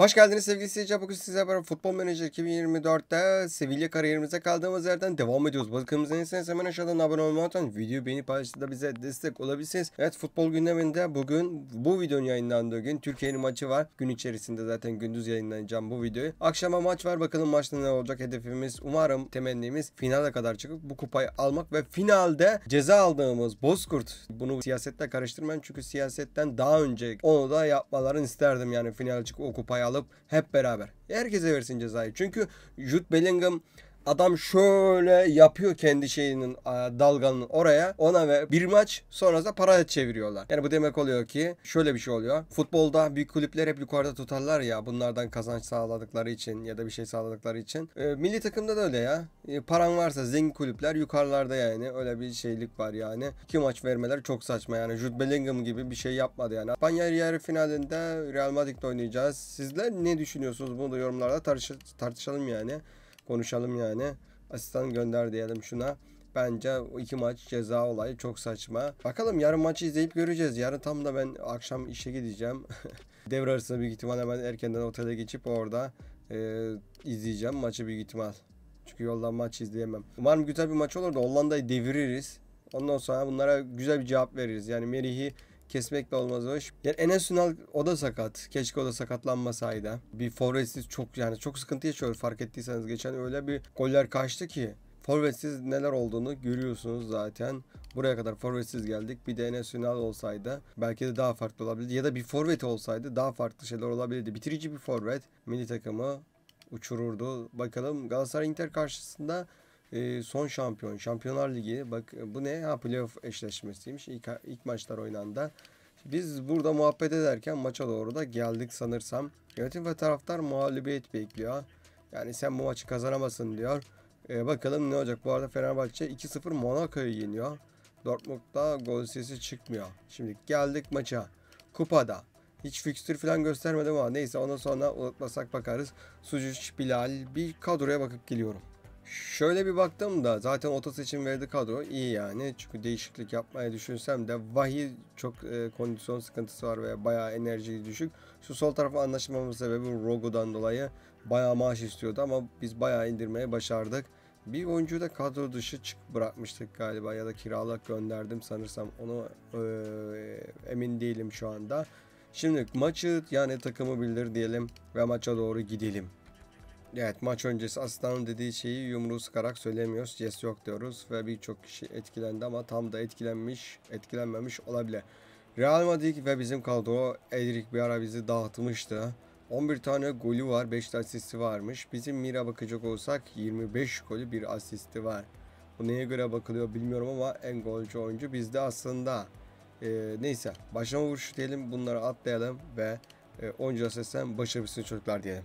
Hoş geldiniz sevgili seyirciler. Bugün sizlerle beraber Futbol Manager 2024'te Sevilla kariyerimize kaldığımız yerden devam ediyoruz. Bakımızı iyisiniz hemen aşağıdan abone olmayı unutmayın. Videoyu beğenip paylaşıda bize destek olabilirsiniz. Evet futbol gündeminde bugün bu videonun yayınlandığı gün Türkiye'nin maçı var. Gün içerisinde zaten gündüz yayınlanacağım bu videoyu. Akşama maç var bakalım maçta ne olacak hedefimiz. Umarım temennimiz finale kadar çıkıp bu kupayı almak ve finalde ceza aldığımız Bozkurt. Bunu siyasetle karıştırmayın çünkü siyasetten daha önce onu da yapmalarını isterdim yani final çıkıp o kupayı alıp hep beraber herkese versin cezayı. Çünkü Jude Bellingham Adam şöyle yapıyor kendi şeyinin dalganın oraya ona ve bir maç sonrasında para çeviriyorlar. Yani bu demek oluyor ki şöyle bir şey oluyor. Futbolda büyük kulüpler hep yukarıda tutarlar ya bunlardan kazanç sağladıkları için ya da bir şey sağladıkları için. E, milli takımda da öyle ya. E, paran varsa zengin kulüpler yukarılarda yani öyle bir şeylik var yani. İki maç vermeler çok saçma yani. Jude Bellingham gibi bir şey yapmadı yani. İspanya yarı finalinde Real Madrid'de oynayacağız. Sizler ne düşünüyorsunuz? Bunu da yorumlarda tartış tartışalım yani konuşalım yani. Asistan gönder diyelim şuna. Bence o iki maç ceza olayı çok saçma. Bakalım yarın maçı izleyip göreceğiz. Yarın tam da ben akşam işe gideceğim. Devre arasında büyük ihtimal hemen erkenden otele geçip orada e, izleyeceğim maçı büyük ihtimal. Çünkü yoldan maç izleyemem. Umarım güzel bir maç olur da Hollanda'yı deviririz. Ondan sonra bunlara güzel bir cevap veririz. Yani Merih'i Kesmek de olmaz hoş. Yani Enes Ünal o da sakat. Keşke o da sakatlanmasaydı. Bir forvetsiz çok yani çok sıkıntı yaşıyor fark ettiyseniz. Geçen öyle bir goller kaçtı ki. Forvetsiz neler olduğunu görüyorsunuz zaten. Buraya kadar forvetsiz geldik. Bir de Enes Ünal olsaydı belki de daha farklı olabilirdi. Ya da bir forvet olsaydı daha farklı şeyler olabilirdi. Bitirici bir forvet milli takımı uçururdu. Bakalım Galatasaray Inter karşısında e, son şampiyon. Şampiyonlar Ligi. Bak bu ne? Ha playoff eşleşmesiymiş. İlk, ilk maçlar oynandı. Biz burada muhabbet ederken maça doğru da geldik sanırsam. Yönetim ve taraftar mağlubiyet bekliyor. Yani sen bu maçı kazanamasın diyor. E, bakalım ne olacak. Bu arada Fenerbahçe 2-0 Monaco'yu yeniyor. Dortmund'da gol sesi çıkmıyor. Şimdi geldik maça. Kupada. Hiç fikstür falan göstermedim ama neyse ondan sonra unutmasak bakarız. Sucuç, Bilal bir kadroya bakıp geliyorum. Şöyle bir baktım da zaten oto seçim verdi kadro iyi yani. Çünkü değişiklik yapmayı düşünsem de Vahi çok e, kondisyon sıkıntısı var ve bayağı enerji düşük. Şu sol tarafa anlaşmamın sebebi Rogo'dan dolayı bayağı maaş istiyordu ama biz bayağı indirmeye başardık. Bir oyuncu da kadro dışı çık bırakmıştık galiba ya da kiralık gönderdim sanırsam onu e, emin değilim şu anda. Şimdi maçı yani takımı bildir diyelim ve maça doğru gidelim. Evet maç öncesi aslanın dediği şeyi yumruğu sıkarak söylemiyoruz. Yes yok diyoruz ve birçok kişi etkilendi ama tam da etkilenmiş, etkilenmemiş olabilir. Real Madrid ve bizim kadro Edrik bir ara bizi dağıtmıştı. 11 tane golü var, 5 de asisti varmış. Bizim Mira bakacak olsak 25 golü bir asisti var. Bu neye göre bakılıyor bilmiyorum ama en golcü oyuncu bizde aslında. Ee, neyse başlama vuruşu diyelim bunları atlayalım ve e, oyuncu sesten başarı çocuklar diyelim.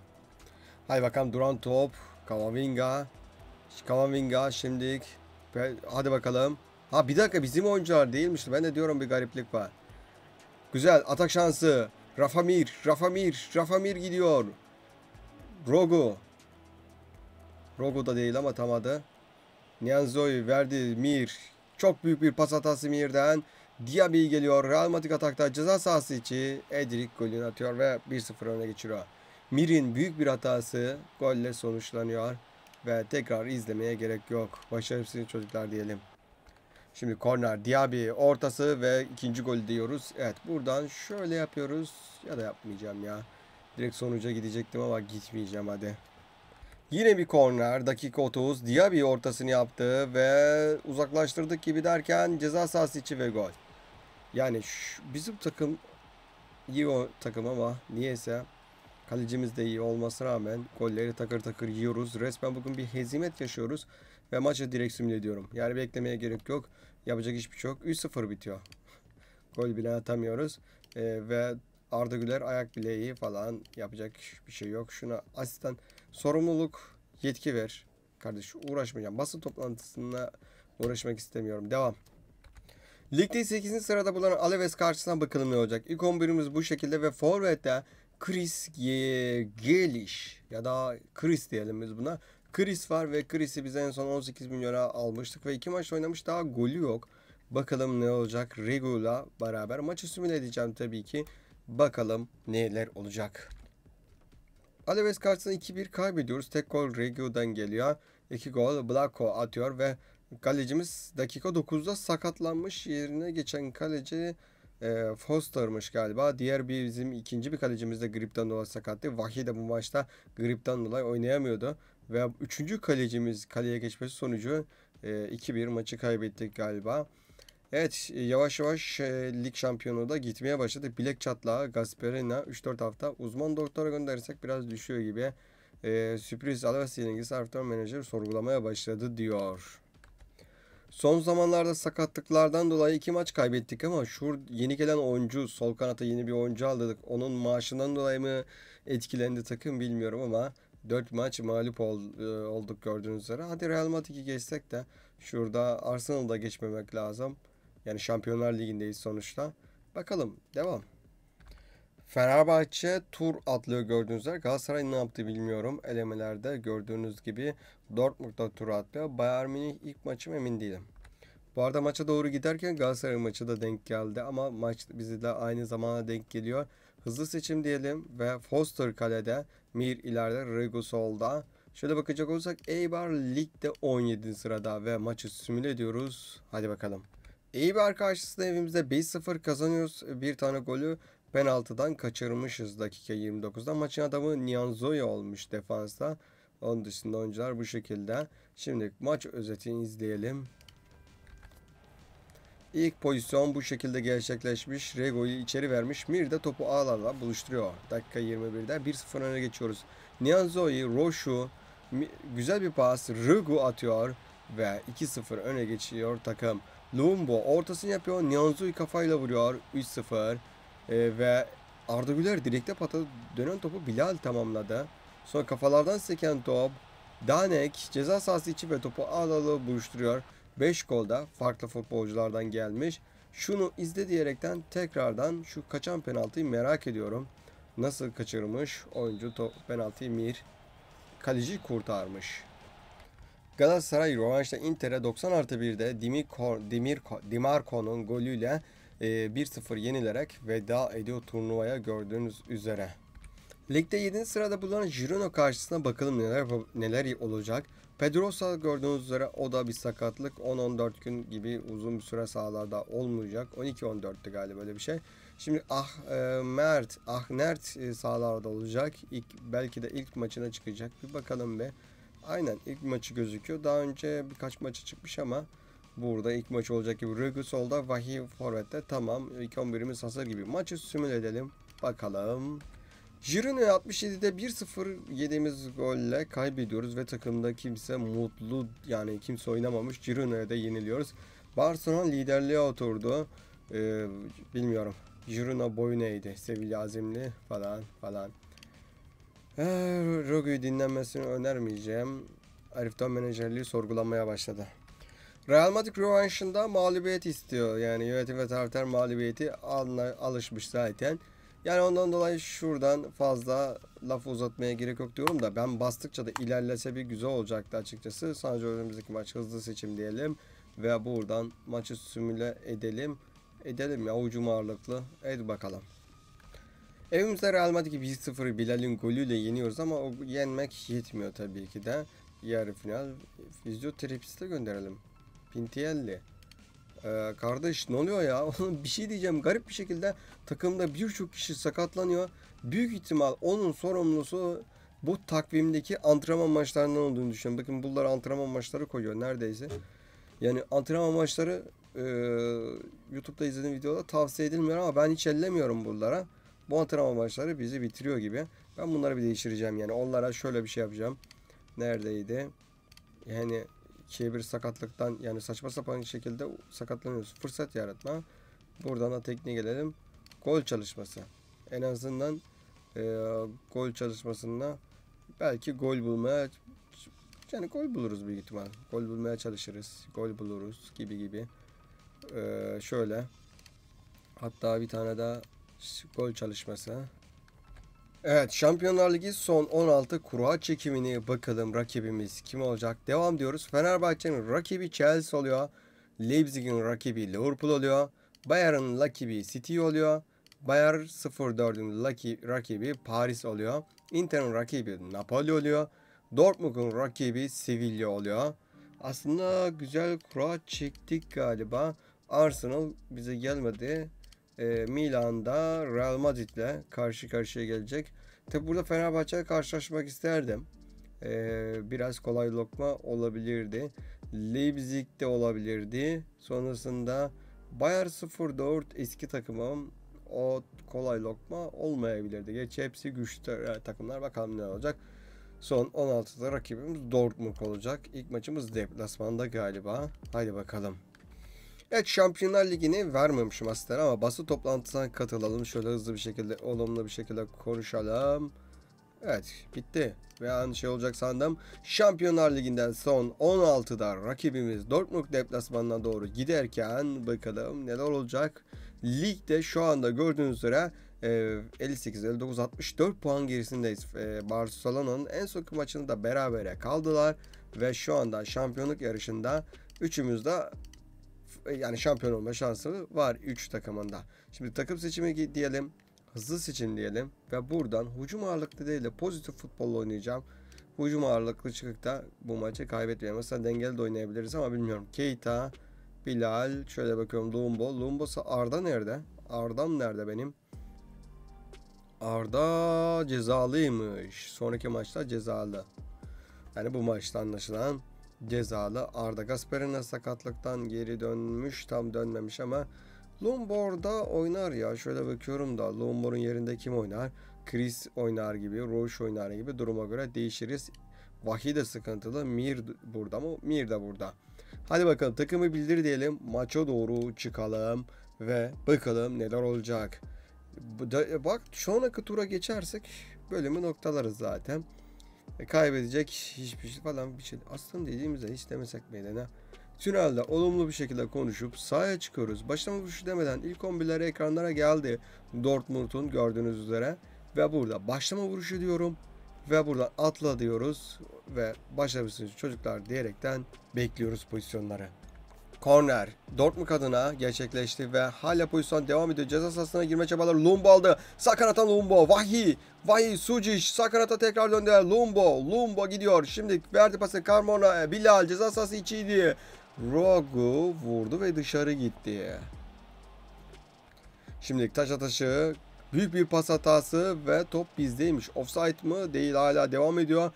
Hay bakalım duran top. Kavavinga. Kavavinga şimdilik. Hadi bakalım. Ha bir dakika bizim oyuncular değilmişti. Ben de diyorum bir gariplik var. Güzel atak şansı. Rafamir, Rafamir, Rafamir gidiyor. Rogo. Rogo da değil ama tam adı. Nianzoy verdi Mir. Çok büyük bir pas hatası Mir'den. Diaby geliyor. Real Madrid atakta ceza sahası içi. Edric golünü atıyor ve 1-0 öne geçiyor. Mir'in büyük bir hatası golle sonuçlanıyor ve tekrar izlemeye gerek yok. Başarısız çocuklar diyelim. Şimdi korner Diaby ortası ve ikinci gol diyoruz. Evet buradan şöyle yapıyoruz ya da yapmayacağım ya. Direkt sonuca gidecektim ama gitmeyeceğim hadi. Yine bir korner dakika 30 Diaby ortasını yaptı ve uzaklaştırdık gibi derken ceza sahası içi ve gol. Yani şu, bizim takım iyi o takım ama niyeyse Kalecimiz de iyi olmasına rağmen golleri takır takır yiyoruz. Resmen bugün bir hezimet yaşıyoruz ve maçı direkt simüle ediyorum. Yani beklemeye gerek yok. Yapacak hiçbir şey yok. 3-0 bitiyor. Gol bile atamıyoruz. Ee, ve Arda Güler ayak bileği falan yapacak bir şey yok. Şuna asistan sorumluluk yetki ver. Kardeş uğraşmayacağım. Basın toplantısına uğraşmak istemiyorum. Devam. Ligde 8. sırada bulunan Alaves karşısına bakalım ne olacak. İlk 11'imiz bu şekilde ve Forvet'te Chris Geliş ya da Chris diyelim biz buna. Chris var ve Chris'i biz en son 18 milyona almıştık ve iki maç oynamış daha golü yok. Bakalım ne olacak Regula beraber. Maçı simüle edeceğim tabii ki. Bakalım neler olacak. Alaves karşısında 2-1 kaybediyoruz. Tek gol Regio'dan geliyor. 2 gol Blanco atıyor ve kalecimiz dakika 9'da sakatlanmış. Yerine geçen kaleci e, Foster'mış galiba. Diğer bir bizim ikinci bir kalecimiz de gripten dolayı sakattı. Vahiy de bu maçta gripten dolayı oynayamıyordu. Ve üçüncü kalecimiz kaleye geçmesi sonucu e, 2-1 maçı kaybettik galiba. Evet e, yavaş yavaş e, lig şampiyonu da gitmeye başladı. Bilek çatlağı Gasperina 3-4 hafta uzman doktora gönderirsek biraz düşüyor gibi. E, sürpriz Alaves yenilgisi Arthur Manager sorgulamaya başladı diyor. Son zamanlarda sakatlıklardan dolayı iki maç kaybettik ama şu yeni gelen oyuncu sol kanata yeni bir oyuncu aldık. Onun maaşından dolayı mı etkilendi takım bilmiyorum ama 4 maç mağlup ol, e, olduk gördüğünüz üzere. Hadi Real Madrid'i geçsek de şurada Arsenal'da geçmemek lazım. Yani Şampiyonlar Ligi'ndeyiz sonuçta. Bakalım devam. Fenerbahçe tur atlıyor gördüğünüz üzere. Galatasaray ne yaptı bilmiyorum. Elemelerde gördüğünüz gibi Dortmund'da tur atlıyor. Bayern Münih ilk maçım emin değilim. Bu arada maça doğru giderken Galatasaray maçı da denk geldi ama maç bizi de aynı zamana denk geliyor. Hızlı seçim diyelim ve Foster kalede, Mir ileride, Rigo solda. Şöyle bakacak olursak Eibar ligde 17. sırada ve maçı simüle ediyoruz. Hadi bakalım. Eibar karşısında evimizde 1-0 kazanıyoruz. Bir tane golü penaltıdan kaçırmışız dakika 29'da. Maçın adamı Nianzoy olmuş defansta. Onun dışında oyuncular bu şekilde. Şimdi maç özetini izleyelim. İlk pozisyon bu şekilde gerçekleşmiş. Rego'yu içeri vermiş. Mir de topu ağlarla buluşturuyor. Dakika 21'de 1-0 öne geçiyoruz. Nianzoyi, Roşu güzel bir pas. Regu atıyor ve 2-0 öne geçiyor takım. Lumbo ortasını yapıyor. Nianzoy kafayla vuruyor. 3-0. E, ve Arda Güler direkte patladı. Dönen topu Bilal tamamladı. Sonra kafalardan seken top Danek ceza sahası içi ve topu ağlalı buluşturuyor. 5 golda farklı futbolculardan gelmiş. Şunu izle diyerekten tekrardan şu kaçan penaltıyı merak ediyorum. Nasıl kaçırmış oyuncu top penaltıyı Mir kaleci kurtarmış. Galatasaray rövanşta Inter'e 90 artı 1'de Demir Dimir, Dimarco'nun golüyle 1-0 ee, yenilerek veda ediyor turnuvaya gördüğünüz üzere. Ligde 7. sırada bulunan Girona karşısına bakalım neler neler olacak. Pedrosa gördüğünüz üzere o da bir sakatlık. 10-14 gün gibi uzun bir süre sahalarda olmayacak. 12-14'tü galiba böyle bir şey. Şimdi Ah e, Mert, Ah Nert e, sahalarda olacak. İlk, belki de ilk maçına çıkacak. Bir bakalım be. Aynen ilk maçı gözüküyor. Daha önce birkaç maça çıkmış ama Burada ilk maç olacak gibi. Rügü solda, Vahiy forvette. Tamam. İlk 11'imiz hazır gibi. Maçı simüle edelim. Bakalım. Jirino 67'de 1-0 yediğimiz golle kaybediyoruz ve takımda kimse mutlu yani kimse oynamamış. Jirino'ya da yeniliyoruz. Barcelona liderliğe oturdu. Ee, bilmiyorum. Jirino boyu neydi? Sevilla azimli falan falan. Ee, Rogu'yu dinlenmesini önermeyeceğim. Arif'ten menajerliği sorgulanmaya başladı. Real Madrid rövanşında mağlubiyet istiyor. Yani yönetim ve taraftar mağlubiyeti alına, alışmış zaten. Yani ondan dolayı şuradan fazla lafı uzatmaya gerek yok diyorum da ben bastıkça da ilerlese bir güzel olacaktı açıkçası. Sadece önümüzdeki maç hızlı seçim diyelim ve buradan maçı simüle edelim. Edelim ya ucum ağırlıklı. Hadi bakalım. Evimizde Real Madrid'i 1-0 Bilal'in golüyle yeniyoruz ama o yenmek yetmiyor tabii ki de. Yarı final. Fizyo Trips'i gönderelim. Pintielli. Ee, kardeş ne oluyor ya? bir şey diyeceğim. Garip bir şekilde takımda birçok kişi sakatlanıyor. Büyük ihtimal onun sorumlusu bu takvimdeki antrenman maçlarından olduğunu düşünüyorum. Bakın bunlar antrenman maçları koyuyor neredeyse. Yani antrenman maçları e, YouTube'da izlediğim videoda tavsiye edilmiyor ama ben hiç ellemiyorum bunlara. Bu antrenman maçları bizi bitiriyor gibi. Ben bunları bir değiştireceğim yani. Onlara şöyle bir şey yapacağım. Neredeydi? Yani ikiye bir sakatlıktan yani saçma sapan şekilde sakatlanıyoruz. Fırsat yaratma. Buradan da tekniğe gelelim. Gol çalışması. En azından e, gol çalışmasında belki gol bulmaya yani gol buluruz büyük ihtimal. Gol bulmaya çalışırız. Gol buluruz gibi gibi. E, şöyle hatta bir tane daha gol çalışması. Evet Şampiyonlar Ligi son 16 kura çekimini bakalım rakibimiz kim olacak devam diyoruz. Fenerbahçe'nin rakibi Chelsea oluyor. Leipzig'in rakibi Liverpool oluyor. Bayern'ın rakibi City oluyor. Bayer 04'ün rakibi Paris oluyor. Inter'in rakibi Napoli oluyor. Dortmund'un rakibi Sevilla oluyor. Aslında güzel kura çektik galiba. Arsenal bize gelmedi e, Milan'da Real Madrid'le karşı karşıya gelecek. Tabi burada Fenerbahçe'ye karşılaşmak isterdim. E, biraz kolay lokma olabilirdi. Leipzig'de olabilirdi. Sonrasında Bayer 04 eski takımım o kolay lokma olmayabilirdi. Geç hepsi güçlü e, takımlar bakalım ne olacak. Son 16'da rakibimiz Dortmund olacak. İlk maçımız deplasmanda galiba. Haydi bakalım. Evet Şampiyonlar Ligi'ni vermemişim aslında ama basın toplantısına katılalım. Şöyle hızlı bir şekilde olumlu bir şekilde konuşalım. Evet bitti. Ve aynı şey olacak sandım. Şampiyonlar Ligi'nden son 16'da rakibimiz Dortmund deplasmanına doğru giderken bakalım neler olacak. Ligde şu anda gördüğünüz üzere 58, 59, 64 puan gerisindeyiz. E, Barcelona'nın en son maçını da berabere kaldılar. Ve şu anda şampiyonluk yarışında üçümüz de e, yani şampiyon olma şansları var 3 takımın Şimdi takım seçimi diyelim. Hızlı seçim diyelim. Ve buradan hücum ağırlıklı değil de pozitif futbol oynayacağım. Hücum ağırlıklı çıkıp da bu maçı kaybetmeyelim. Mesela dengeli de oynayabiliriz ama bilmiyorum. Keita, Bilal, şöyle bakıyorum Lumbo. Lumbo'sa Arda nerede? Arda'm nerede benim? Arda cezalıymış. Sonraki maçta cezalı. Yani bu maçta anlaşılan Cezalı Arda Gasperina sakatlıktan geri dönmüş tam dönmemiş ama Lombard'da oynar ya şöyle bakıyorum da Lombor'un yerinde kim oynar? Chris oynar gibi, Roche oynar gibi duruma göre değişiriz. Vahide sıkıntılı, Mir burada mı? Mir de burada. Hadi bakalım takımı bildir diyelim. Maça doğru çıkalım ve bakalım neler olacak. Bak şu anki tura geçersek bölümü noktalarız zaten. E, kaybedecek hiçbir şey falan bir şey. Aslında dediğimizde hiç demesek meydana. Tünelde olumlu bir şekilde konuşup sahaya çıkıyoruz. Başlama vuruşu demeden ilk 11'ler ekranlara geldi. Dortmund'un gördüğünüz üzere. Ve burada başlama vuruşu diyorum. Ve burada atla diyoruz. Ve başarabilirsiniz çocuklar diyerekten bekliyoruz pozisyonları korner Dortmund adına gerçekleşti ve hala pozisyon devam ediyor. Ceza sahasına girme çabaları Lumbo aldı. Sakaratan Lumbo. Vahi. Vahi Sucic. Sakarata tekrar döndü. Lumbo. Lumbo gidiyor. Şimdi verdi pası Carmona. E, Bilal ceza sahası içiydi. Rogu vurdu ve dışarı gitti. Şimdi taş taşı. Büyük bir pas hatası ve top bizdeymiş. Offside mı? Değil hala devam ediyor.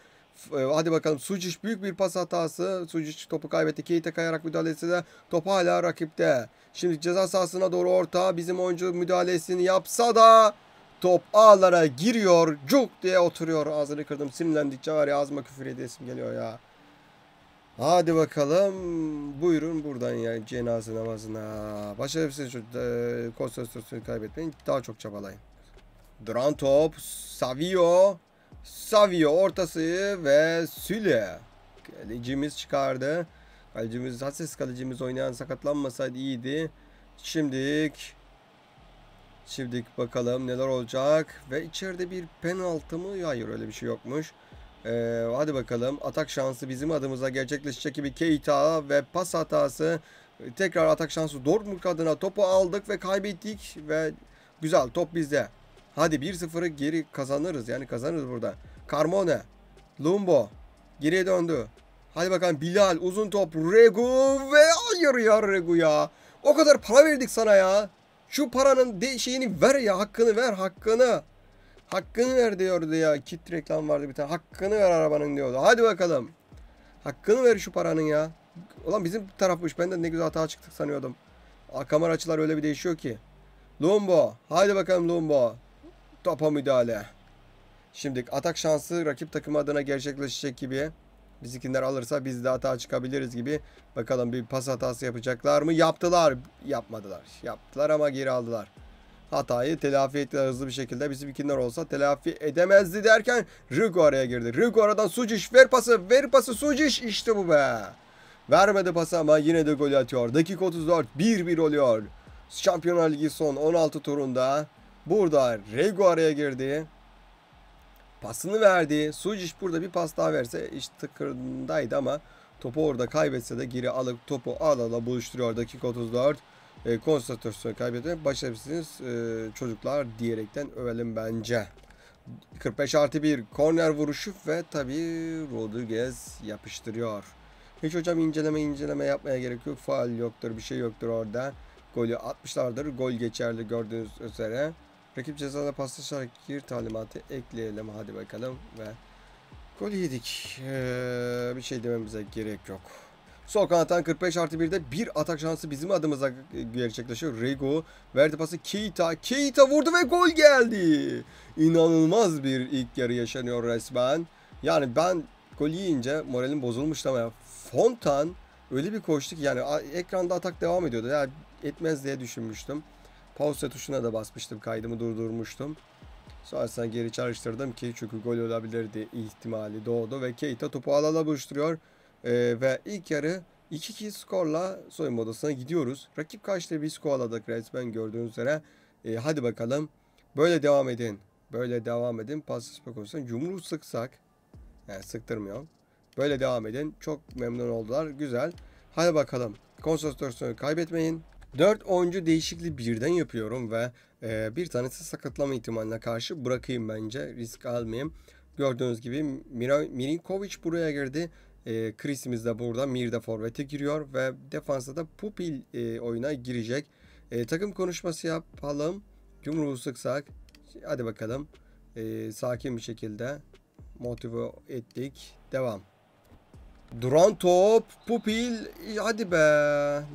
E, hadi bakalım Sucic büyük bir pas hatası. Sucic topu kaybetti. Keita kayarak müdahale etse de top hala rakipte. Şimdi ceza sahasına doğru orta. Bizim oyuncu müdahalesini yapsa da top ağlara giriyor. Cuk diye oturuyor. Ağzını kırdım. Simlendikçe var ya ağzıma küfür edesim geliyor ya. Hadi bakalım. Buyurun buradan ya cenaze namazına. Başarısız e, konsantrasyonu kaybetmeyin. Daha çok çabalayın. Duran top. Savio. Savio ortası ve Süle. Kalecimiz çıkardı. Kalecimiz, hassiz kalecimiz oynayan sakatlanmasaydı iyiydi. Şimdilik Şimdi bakalım neler olacak. Ve içeride bir penaltı mı? Hayır öyle bir şey yokmuş. Ee, hadi bakalım. Atak şansı bizim adımıza gerçekleşecek gibi Keita ve pas hatası. Tekrar atak şansı Dortmund adına topu aldık ve kaybettik. Ve güzel top bizde. Hadi 1-0'ı geri kazanırız. Yani kazanırız burada. Carmona. Lumbo. Geriye döndü. Hadi bakalım Bilal. Uzun top. Regu ve hayır ya Regu ya. O kadar para verdik sana ya. Şu paranın de şeyini ver ya. Hakkını ver. Hakkını. Hakkını ver diyordu ya. Kit reklam vardı bir tane. Hakkını ver arabanın diyordu. Hadi bakalım. Hakkını ver şu paranın ya. Ulan bizim tarafmış. Ben de ne güzel hata çıktık sanıyordum. Kamera açılar öyle bir değişiyor ki. Lumbo. Haydi bakalım Lumbo. Topa müdahale. Şimdi atak şansı rakip takım adına gerçekleşecek gibi. Bizikinler alırsa biz de hata çıkabiliriz gibi. Bakalım bir pas hatası yapacaklar mı? Yaptılar. Yapmadılar. Yaptılar ama geri aldılar. Hatayı telafi ettiler hızlı bir şekilde. Bizimkiler olsa telafi edemezdi derken Rüko araya girdi. Rüko aradan Suciş ver pası ver pası Suciş işte bu be. Vermedi pası ama yine de gol atıyor. Dakika 34 1-1 oluyor. Şampiyonlar Ligi son 16 turunda Burada Rego araya girdi. Pasını verdi. Sucic burada bir pas daha verse iş tıkırındaydı ama topu orada kaybetse de geri alıp topu ala ala buluşturuyor. Dakika 34 e, konsantrasyon kaybetme başarabilirsiniz e, çocuklar diyerekten övelim bence. 45 artı 1 korner vuruşu ve tabi Rodriguez yapıştırıyor. Hiç hocam inceleme inceleme yapmaya gerek yok. Faal yoktur bir şey yoktur orada. Golü atmışlardır. Gol geçerli gördüğünüz üzere. Rakip cezada paslaşarak gir talimatı ekleyelim. Hadi bakalım ve gol yedik. Ee, bir şey dememize gerek yok. Sol kanattan 45 artı 1'de bir atak şansı bizim adımıza gerçekleşiyor. Rego verdi pası Keita. Keita vurdu ve gol geldi. İnanılmaz bir ilk yarı yaşanıyor resmen. Yani ben gol yiyince moralim bozulmuştu ama Fontan öyle bir koştu ki yani ekranda atak devam ediyordu. Ya yani etmez diye düşünmüştüm. Pause tuşuna da basmıştım. Kaydımı durdurmuştum. Sonrasında geri çalıştırdım ki çünkü gol olabilirdi ihtimali doğdu ve Keita topu alala buluşturuyor. Ee, ve ilk yarı 2-2 skorla soyunma odasına gidiyoruz. Rakip karşıda bir skorladık resmen gördüğünüz üzere. Ee, hadi bakalım. Böyle devam edin. Böyle devam edin. Paslaşma konusunda yumruğu sıksak. Yani sıktırmıyor. Böyle devam edin. Çok memnun oldular. Güzel. Hadi bakalım. Konsantrasyonu kaybetmeyin. 4 oyuncu değişikliği birden yapıyorum ve e, bir tanesi sakatlama ihtimaline karşı bırakayım bence. Risk almayayım. Gördüğünüz gibi Mira, Mirinkovic buraya girdi. E, Chris'imiz de burada. Mir de forvete giriyor ve defansa da Pupil e, oyuna girecek. E, takım konuşması yapalım. Cumhurbaşkanı sıksak. Hadi bakalım. E, sakin bir şekilde motive ettik. Devam. Duran top. Pupil. E, hadi be.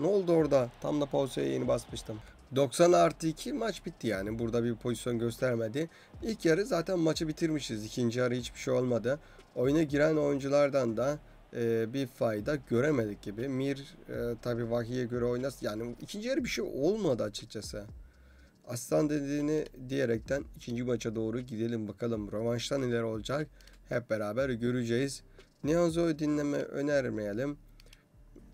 Ne oldu orada? Tam da pausaya yeni basmıştım. 90 artı 2 maç bitti yani. Burada bir pozisyon göstermedi. İlk yarı zaten maçı bitirmişiz. İkinci yarı hiçbir şey olmadı. Oyuna giren oyunculardan da e, bir fayda göremedik gibi. Mir e, tabii Vahiye göre oynas. Yani ikinci yarı bir şey olmadı açıkçası. Aslan dediğini diyerekten ikinci maça doğru gidelim bakalım. Rövanştan neler olacak hep beraber göreceğiz. Neozo'yu dinleme önermeyelim.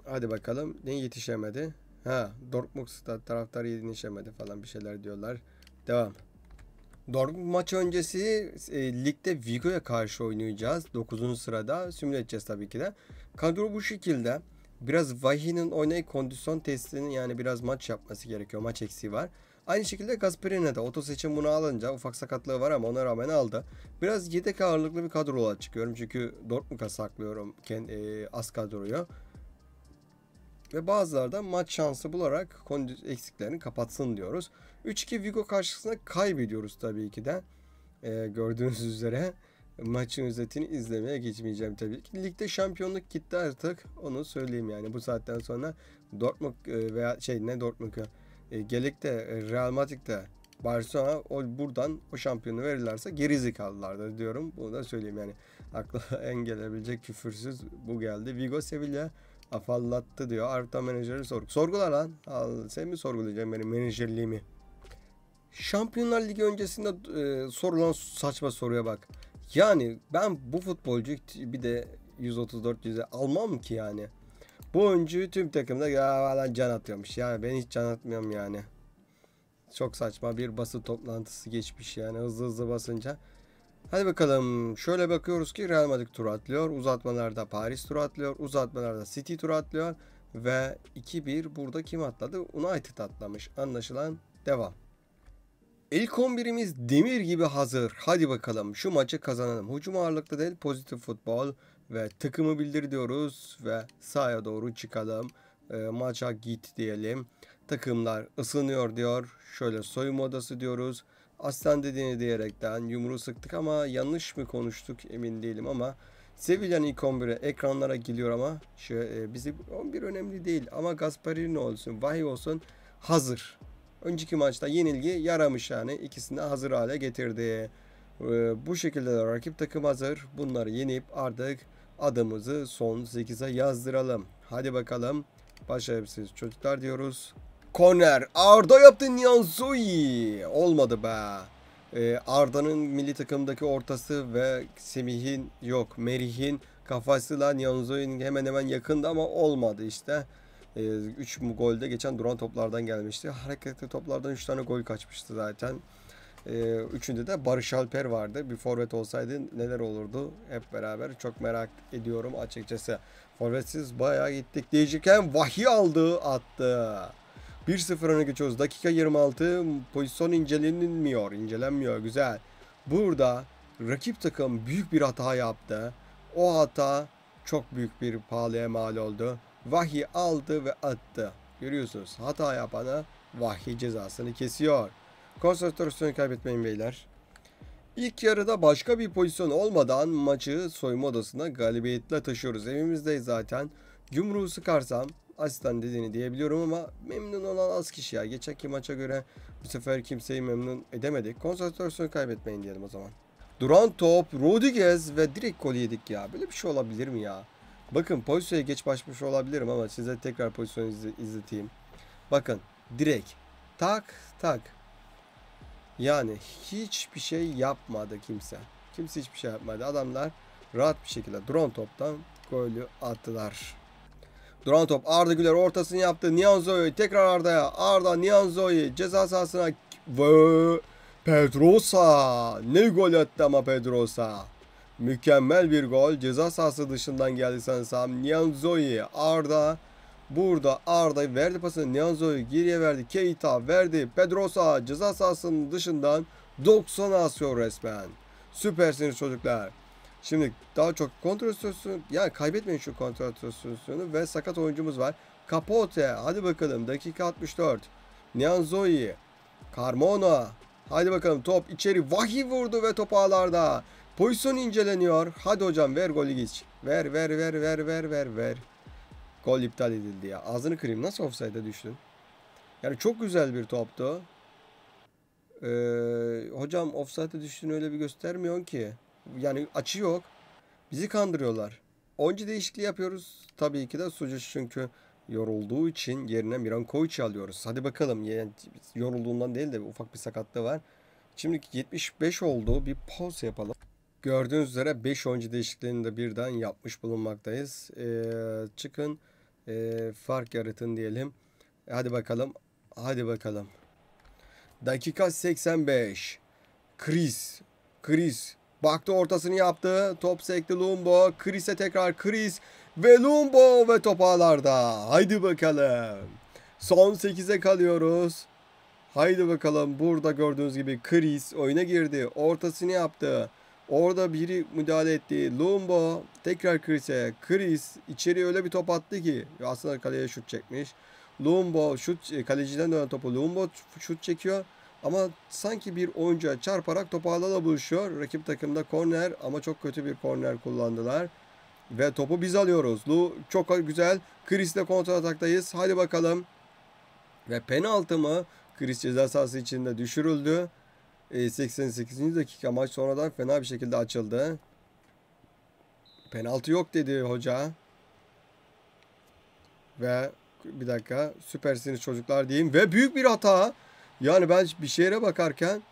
Hadi bakalım. Ne yetişemedi? Ha, Dortmund taraftar yetişemedi falan bir şeyler diyorlar. Devam. Dortmund maçı öncesi e, ligde Vigo'ya karşı oynayacağız. 9. sırada simüle edeceğiz tabii ki de. Kadro bu şekilde. Biraz Vahi'nin oynayıp kondisyon testinin yani biraz maç yapması gerekiyor. Maç eksiği var. Aynı şekilde Gasperine de oto seçim bunu alınca ufak sakatlığı var ama ona rağmen aldı. Biraz yedek ağırlıklı bir kadro olarak çıkıyorum çünkü Dortmund'a saklıyorum kendi, e, az kadroyu. Ve bazılarda maç şansı bularak eksiklerini kapatsın diyoruz. 3-2 Vigo karşısında kaybediyoruz tabii ki de. E, gördüğünüz üzere maçın özetini izlemeye geçmeyeceğim tabii ki. Ligde şampiyonluk gitti artık. Onu söyleyeyim yani bu saatten sonra Dortmund e, veya şey ne Dortmund'u e, gelecekte e, Real Madrid'de Barcelona o, buradan o şampiyonu verirlerse gerizekalılardır diyorum. Bunu da söyleyeyim yani. Akla en gelebilecek küfürsüz bu geldi. Vigo Sevilla afallattı diyor. Arta menajeri sorgu. sorgular lan. Al, sen mi sorgulayacaksın benim menajerliğimi? Şampiyonlar Ligi öncesinde e, sorulan saçma soruya bak. Yani ben bu futbolcu bir de 134 100'e almam ki yani. Bu oyuncuyu tüm takımda ya valla can atıyormuş. Yani ben hiç can atmıyorum yani. Çok saçma bir basın toplantısı geçmiş yani hızlı hızlı basınca. Hadi bakalım şöyle bakıyoruz ki Real Madrid tur atlıyor. Uzatmalarda Paris tur atlıyor. Uzatmalarda City tur atlıyor. Ve 2-1 burada kim atladı? United atlamış. Anlaşılan devam. İlk 11'imiz demir gibi hazır. Hadi bakalım şu maçı kazanalım. Hücum ağırlıklı değil pozitif futbol ve takımı bildir diyoruz ve sahaya doğru çıkalım. E, maça git diyelim. Takımlar ısınıyor diyor. Şöyle soyunma odası diyoruz. Aslan dediğini diyerekten yumruğu sıktık ama yanlış mı konuştuk emin değilim ama Sevilla'nın ilk 11'i ekranlara geliyor ama şu, e, bizi 11 önemli değil ama Gasparini olsun, Vahiy olsun hazır. Önceki maçta yenilgi yaramış yani ikisini hazır hale getirdi. E, bu şekilde de rakip takım hazır. Bunları yenip artık adımızı son 8'e yazdıralım. Hadi bakalım. Başarısız çocuklar diyoruz. Corner. Arda yaptı Nianzui. Olmadı be. Ee, Arda'nın milli takımdaki ortası ve Semih'in yok Merih'in kafasıyla Nianzui'nin hemen hemen yakındı ama olmadı işte. 3 ee, golde geçen duran toplardan gelmişti. Hareketli toplardan 3 tane gol kaçmıştı zaten. Ee, üçünde de Barış Alper vardı. Bir forvet olsaydı neler olurdu hep beraber. Çok merak ediyorum açıkçası. Forvetsiz bayağı gittik. Diyecekken vahiy aldı attı. 1-0 öne geçiyoruz. Dakika 26 pozisyon incelenmiyor. incelenmiyor güzel. Burada rakip takım büyük bir hata yaptı. O hata çok büyük bir pahalıya mal oldu. Vahiy aldı ve attı. Görüyorsunuz hata yapana vahiy cezasını kesiyor. Konsantrasyonu kaybetmeyin beyler. İlk yarıda başka bir pozisyon olmadan maçı soyma odasına galibiyetle taşıyoruz. Evimizdeyiz zaten. Yumruğu sıkarsam asistan dediğini diyebiliyorum ama memnun olan az kişi ya. Geçenki maça göre bu sefer kimseyi memnun edemedik. Konsantrasyon kaybetmeyin diyelim o zaman. Duran top, Rodriguez ve direkt gol yedik ya. Böyle bir şey olabilir mi ya? Bakın pozisyona geç başmış olabilirim ama size tekrar pozisyonu izleteyim. Bakın direkt tak tak yani hiçbir şey yapmadı kimse. Kimse hiçbir şey yapmadı. Adamlar rahat bir şekilde drone toptan golü attılar. Drone top Arda Güler ortasını yaptı. Nianzo'yu tekrar Arda'ya. Arda Nianzo'yu ceza sahasına ve Pedrosa ne gol attı ama Pedrosa. Mükemmel bir gol. Ceza sahası dışından geldi sanırsam. Nianzo'yu Arda Burada Arda verdi pasını Nianzo'yu geriye verdi. Keita verdi. Pedrosa ceza sahasının dışından 90 asıyor resmen. Süpersiniz çocuklar. Şimdi daha çok kontrol sözünü yani kaybetmeyin şu kontrol sözünü ve sakat oyuncumuz var. Capote hadi bakalım dakika 64. Nianzoi. Carmona. Hadi bakalım top içeri vahiy vurdu ve top ağlarda. Pozisyon inceleniyor. Hadi hocam ver golü geç. Ver ver ver ver ver ver ver. Gol iptal edildi ya. Ağzını kırayım. Nasıl offside'a düştün? Yani çok güzel bir toptu Ee, hocam offside'e düştüğünü öyle bir göstermiyorsun ki. Yani açı yok. Bizi kandırıyorlar. Oyuncu değişikliği yapıyoruz. Tabii ki de Sucic çünkü yorulduğu için yerine Miran Mirankovic'i alıyoruz. Hadi bakalım. Yani yorulduğundan değil de ufak bir sakatlığı var. Şimdi 75 oldu. Bir pause yapalım. Gördüğünüz üzere 5 oyuncu değişikliğini de birden yapmış bulunmaktayız. Ee, çıkın e, fark yaratın diyelim. E, hadi bakalım. Hadi bakalım. Dakika 85. Chris. Chris. Baktı ortasını yaptı. Top sekti Lumbo. Chris'e tekrar Chris. Ve Lumbo ve top ağlarda. Haydi bakalım. Son 8'e kalıyoruz. Haydi bakalım. Burada gördüğünüz gibi Chris oyuna girdi. Ortasını yaptı. Orada biri müdahale etti. Lumbo tekrar Chris'e. Chris içeri öyle bir top attı ki aslında kaleye şut çekmiş. Lumbo şut e, kaleciden dönen topu Lumbo şut çekiyor. Ama sanki bir oyuncuya çarparak topu alana buluşuyor. Rakip takımda korner ama çok kötü bir korner kullandılar. Ve topu biz alıyoruz. Lu çok güzel. de kontrol ataktayız. Hadi bakalım. Ve penaltı mı? Chris ceza sahası içinde düşürüldü. 88. Ee, dakika maç sonradan fena bir şekilde açıldı. Penaltı yok dedi hoca. Ve bir dakika süpersiniz çocuklar diyeyim. Ve büyük bir hata. Yani ben bir şehre bakarken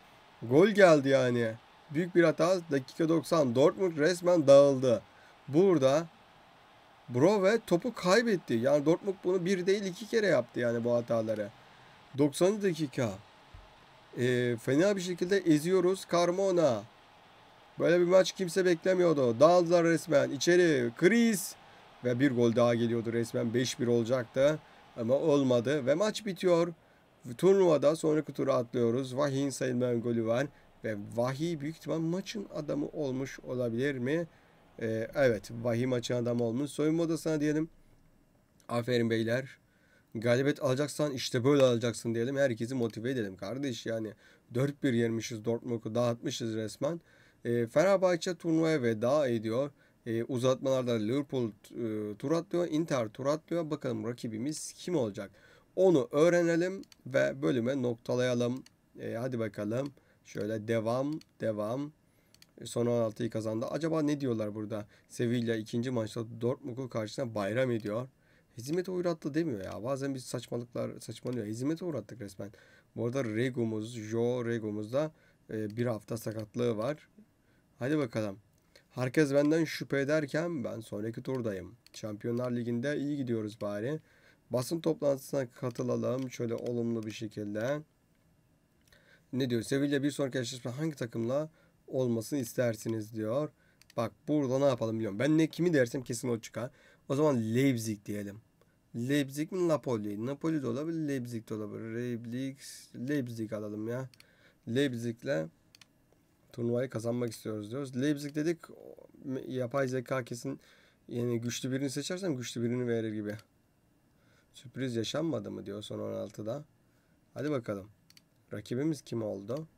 gol geldi yani. Büyük bir hata. Dakika 90. Dortmund resmen dağıldı. Burada Brove topu kaybetti. Yani Dortmund bunu bir değil iki kere yaptı yani bu hataları. 90. dakika e, fena bir şekilde eziyoruz Carmona. Böyle bir maç kimse beklemiyordu. Dağıldılar resmen. içeri. kriz ve bir gol daha geliyordu resmen. 5-1 olacaktı ama olmadı ve maç bitiyor. Turnuvada sonraki tura atlıyoruz. Vahin sayılmayan golü var ve Vahiy büyük ihtimal maçın adamı olmuş olabilir mi? Ee, evet Vahiy maçın adamı olmuş. Soyunma odasına diyelim. Aferin beyler galibiyet alacaksan işte böyle alacaksın diyelim. Herkesi motive edelim kardeş yani. 4-1 yenmişiz Dortmund'u dağıtmışız resmen. E, Fenerbahçe turnuvaya veda ediyor. E, uzatmalarda Liverpool e, tur atlıyor. Inter tur atlıyor. Bakalım rakibimiz kim olacak? Onu öğrenelim ve bölüme noktalayalım. E, hadi bakalım. Şöyle devam, devam. E, son 16'yı kazandı. Acaba ne diyorlar burada? Sevilla ikinci maçta Dortmund'u karşısına bayram ediyor. Hizmete uğrattı demiyor ya. Bazen biz saçmalıklar saçmalıyor. Hizmete uğrattık resmen. Bu arada Regomuz, Jo Regomuz'da e, bir hafta sakatlığı var. Hadi bakalım. Herkes benden şüphe ederken ben sonraki turdayım. Şampiyonlar Ligi'nde iyi gidiyoruz bari. Basın toplantısına katılalım şöyle olumlu bir şekilde. Ne diyor? Sevilla bir sonraki eşleşme hangi takımla olmasını istersiniz diyor. Bak burada ne yapalım biliyorum. Ben ne kimi dersem kesin o çıkar. O zaman Leipzig diyelim. Leipzig mi Napoli? Napoli de olabilir, Leipzig de olabilir. Leipzig, Leipzig alalım ya. Leipzig'le turnuvayı kazanmak istiyoruz diyoruz. Leipzig dedik yapay zeka kesin yani güçlü birini seçersem güçlü birini verir gibi. Sürpriz yaşanmadı mı diyor son 16'da. Hadi bakalım. Rakibimiz kim oldu?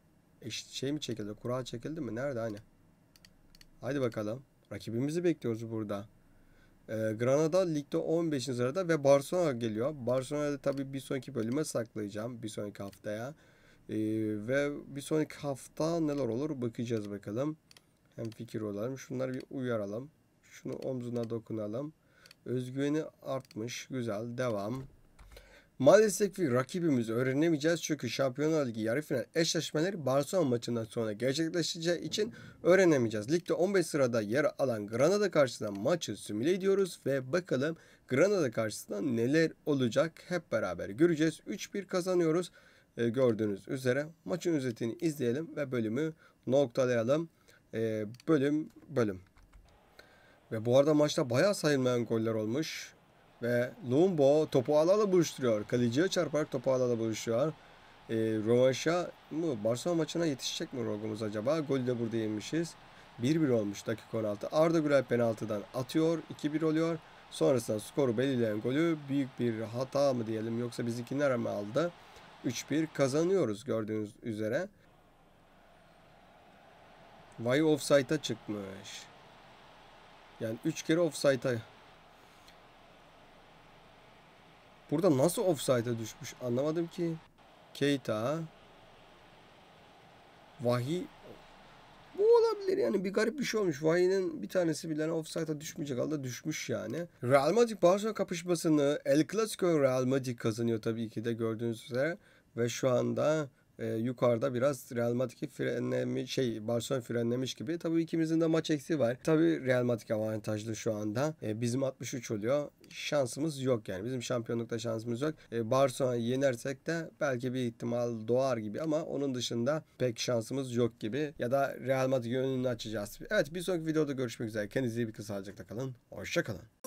Eşit şey mi çekildi? Kura çekildi mi? Nerede hani? Hadi bakalım. Rakibimizi bekliyoruz burada. Ee, Granada ligde 15. sırada ve Barcelona geliyor. Barcelona'da tabii bir sonraki bölüme saklayacağım. Bir sonraki haftaya. E, ve bir sonraki hafta neler olur bakacağız bakalım. Hem fikir olalım. Şunları bir uyaralım. Şunu omzuna dokunalım. Özgüveni artmış. Güzel. Devam. Maalesef bir rakibimizi öğrenemeyeceğiz çünkü Şampiyonlar Ligi yarı final eşleşmeleri Barcelona maçından sonra gerçekleşeceği için öğrenemeyeceğiz. Ligde 15 sırada yer alan Granada karşısında maçı simüle ediyoruz ve bakalım Granada karşısında neler olacak hep beraber göreceğiz. 3-1 kazanıyoruz e, gördüğünüz üzere. Maçın özetini izleyelim ve bölümü noktalayalım. E, bölüm bölüm. Ve bu arada maçta bayağı sayılmayan goller olmuş. Ve Lumbo topu alala buluşturuyor. Kaleciye çarparak topu alala buluşuyor. E, Romaş'a mı? Barcelona maçına yetişecek mi Rogomuz acaba? Golü de burada yemişiz. 1-1 olmuş dakika 16. Arda Güler penaltıdan atıyor. 2-1 oluyor. Sonrasında skoru belirleyen golü büyük bir hata mı diyelim yoksa bizimkiler mi aldı? 3-1 kazanıyoruz gördüğünüz üzere. Vay offside'a çıkmış. Yani 3 kere offside'a Burada nasıl offside'a düşmüş anlamadım ki. Keita. Vahi. Bu olabilir yani bir garip bir şey olmuş. Vahi'nin bir tanesi bile hani offside'a düşmeyecek halde düşmüş yani. Real Madrid Barcelona kapışmasını El Clasico Real Madrid kazanıyor tabii ki de gördüğünüz üzere. Ve şu anda e, yukarıda biraz Real Madrid'i frenlemiş şey Barcelona frenlemiş gibi. Tabii ikimizin de maç eksiği var. Tabii Real Madrid avantajlı şu anda. E, bizim 63 oluyor. Şansımız yok yani. Bizim şampiyonlukta şansımız yok. E, Barcelona'yı yenersek de belki bir ihtimal doğar gibi ama onun dışında pek şansımız yok gibi. Ya da Real Madrid önünü açacağız. Evet bir sonraki videoda görüşmek üzere. Kendinize iyi bir kısa sağlıcakla kalın. Hoşçakalın.